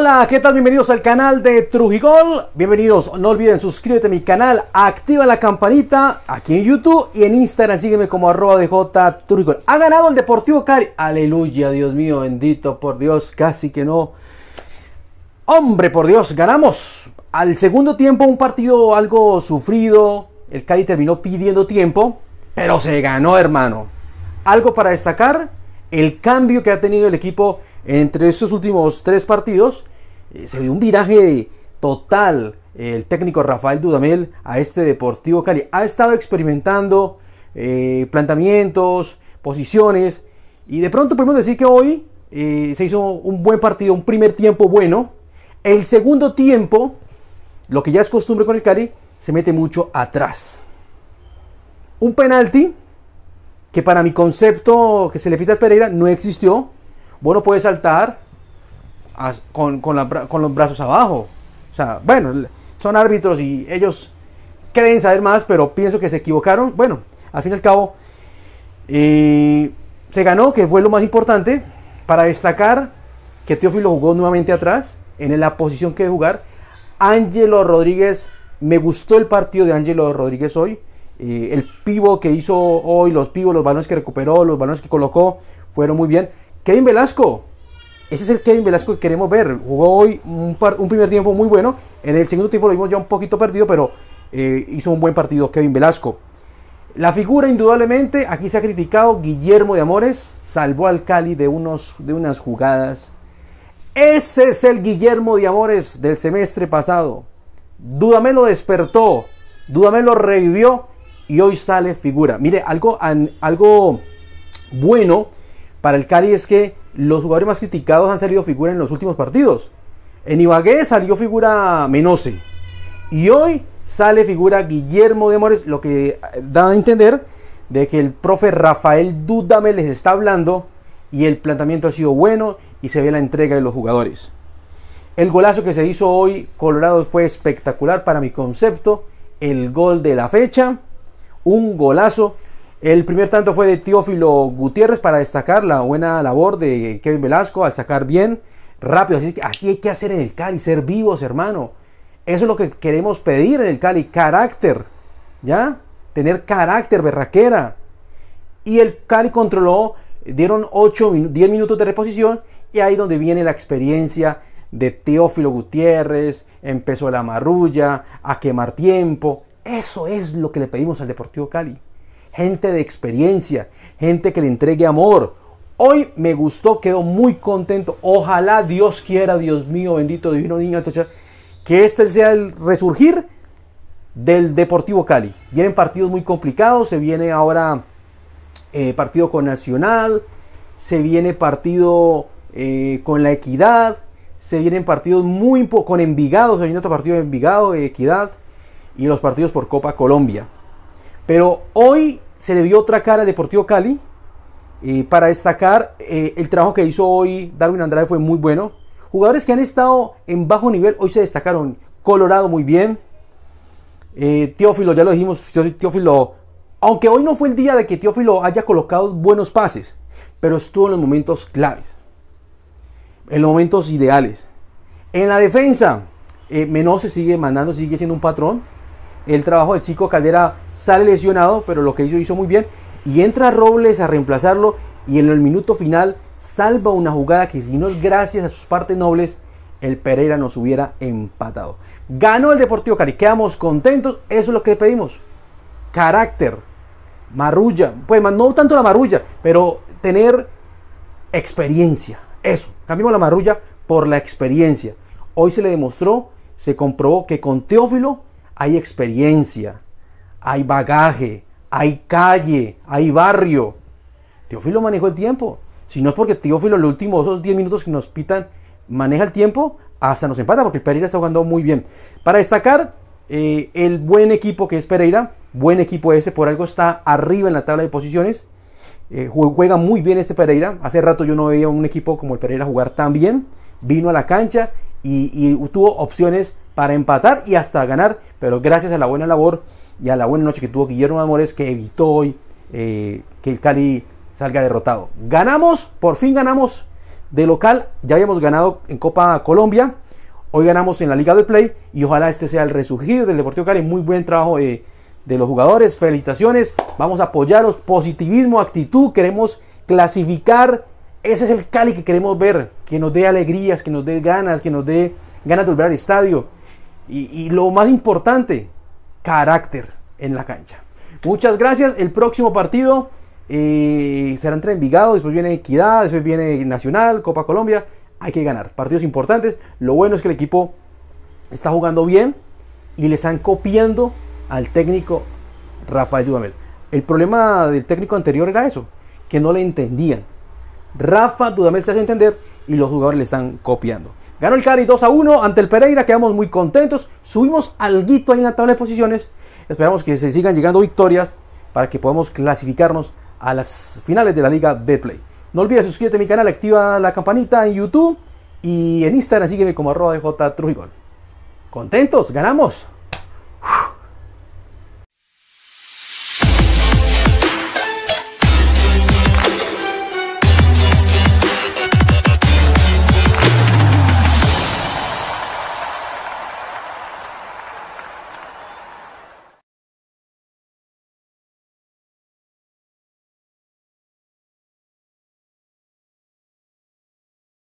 Hola, ¿qué tal? Bienvenidos al canal de Trujigol. Bienvenidos, no olviden suscríbete a mi canal, activa la campanita aquí en YouTube y en Instagram sígueme como arroba de J Trujigol. Ha ganado el Deportivo Cali. Aleluya, Dios mío, bendito por Dios, casi que no. Hombre, por Dios, ganamos. Al segundo tiempo un partido algo sufrido. El Cali terminó pidiendo tiempo, pero se ganó, hermano. Algo para destacar, el cambio que ha tenido el equipo entre esos últimos tres partidos eh, se dio un viraje total el técnico Rafael Dudamel a este Deportivo Cali. Ha estado experimentando eh, planteamientos, posiciones y de pronto podemos decir que hoy eh, se hizo un buen partido, un primer tiempo bueno. El segundo tiempo, lo que ya es costumbre con el Cali, se mete mucho atrás. Un penalti que para mi concepto que se le pita a Pereira no existió. Vos no puedes saltar con, los brazos abajo. O sea, bueno, son árbitros y ellos creen saber más, pero pienso que se equivocaron. Bueno, al fin y al cabo, eh, se ganó, que fue lo más importante, para destacar que Teófilo jugó nuevamente atrás, en la posición que debe jugar. Ángelo Rodríguez, me gustó el partido de Ángelo Rodríguez hoy. Eh, el pivo que hizo hoy, los pivos, los balones que recuperó, los balones que colocó, fueron muy bien. Kevin Velasco. Ese es el Kevin Velasco que queremos ver. Jugó hoy un, primer tiempo muy bueno. En el segundo tiempo lo vimos ya un poquito perdido, pero eh, hizo un buen partido Kevin Velasco. La figura, indudablemente, aquí se ha criticado Guillermo de Amores. Salvó al Cali de, unos, de unas jugadas. Ese es el Guillermo de Amores del semestre pasado. Dudamel lo despertó. Dudamel lo revivió. Y hoy sale figura. Mire, algo, algo bueno para el Cali es que los jugadores más criticados han salido figura en los últimos partidos. En Ibagué salió figura Menose. Y hoy sale figura Guillermo de Mores, lo que da a entender de que el profe Rafael Dúdame les está hablando y el planteamiento ha sido bueno y se ve la entrega de los jugadores. El golazo que se hizo hoy Colorado fue espectacular para mi concepto, el gol de la fecha, un golazo el primer tanto fue de Teófilo Gutiérrez para destacar la buena labor de Kevin Velasco al sacar bien, rápido. Así, así hay que hacer en el Cali, ser vivos, hermano. Eso es lo que queremos pedir en el Cali, carácter, ¿ya? Tener carácter, berraquera. Y el Cali controló, dieron 8, 10 minutos de reposición y ahí donde viene la experiencia de Teófilo Gutiérrez, empezó la marrulla, a quemar tiempo. Eso es lo que le pedimos al Deportivo Cali gente de experiencia, gente que le entregue amor. Hoy me gustó, quedo muy contento. Ojalá Dios quiera, Dios mío, bendito divino niño, que este sea el resurgir del Deportivo Cali. Vienen partidos muy complicados, se viene ahora eh, partido con Nacional, se viene partido eh, con la Equidad, se vienen partidos muy con Envigado, se viene otro partido de Envigado, Equidad, y los partidos por Copa Colombia. Pero hoy se le vio otra cara a Deportivo Cali. y para destacar, eh, el trabajo que hizo hoy Darwin Andrade fue muy bueno. Jugadores que han estado en bajo nivel hoy se destacaron. Colorado muy bien. Eh, Teófilo, ya lo dijimos, Teófilo, aunque hoy no fue el día de que Teófilo haya colocado buenos pases, pero estuvo en los momentos claves, en los momentos ideales. En la defensa, eh, se sigue mandando, sigue siendo un patrón el trabajo del chico Caldera sale lesionado, pero lo que hizo hizo muy bien. Y entra Robles a reemplazarlo y en el minuto final salva una jugada que si no es gracias a sus partes nobles, el Pereira nos hubiera empatado. Ganó el Deportivo Cali, quedamos contentos, eso es lo que le pedimos. Carácter, marrulla, pues no tanto la marrulla, pero tener experiencia, eso. Cambiamos la marrulla por la experiencia. Hoy se le demostró, se comprobó que con Teófilo hay experiencia, hay bagaje, hay calle, hay barrio. Teófilo manejó el tiempo. Si no es porque Teófilo, los últimos esos 10 minutos que nos pitan, maneja el tiempo, hasta nos empata, porque el Pereira está jugando muy bien. Para destacar eh, el buen equipo que es Pereira, buen equipo ese, por algo está arriba en la tabla de posiciones. Eh, juega muy bien este Pereira. Hace rato yo no veía un equipo como el Pereira jugar tan bien. Vino a la cancha y, y tuvo opciones para empatar y hasta ganar, pero gracias a la buena labor y a la buena noche que tuvo Guillermo Amores que evitó hoy eh, que el Cali salga derrotado. Ganamos, por fin ganamos de local, ya habíamos ganado en Copa Colombia, hoy ganamos en la Liga de Play y ojalá este sea el resurgir del Deportivo Cali, muy buen trabajo de los jugadores, felicitaciones, vamos a apoyaros, positivismo, actitud, queremos clasificar, ese es el Cali que queremos ver, que nos dé alegrías, que nos dé ganas, que nos dé ganas de volver al estadio y, lo más importante, carácter en la cancha. Muchas gracias. El próximo partido eh, será entre Envigado, después viene Equidad, después viene Nacional, Copa Colombia. Hay que ganar. Partidos importantes. Lo bueno es que el equipo está jugando bien y le están copiando al técnico Rafael Dudamel. El problema del técnico anterior era eso, que no le entendían. Rafa Dudamel se hace entender y los jugadores le están copiando. Ganó el Cari 2 a 1 ante el Pereira, quedamos muy contentos. Subimos guito ahí en la tabla de posiciones. Esperamos que se sigan llegando victorias para que podamos clasificarnos a las finales de la Liga B Play. No olvides suscribirte a mi canal, activa la campanita en YouTube y en Instagram sígueme como arroba J Trujigol. ¡Contentos! ¡Ganamos!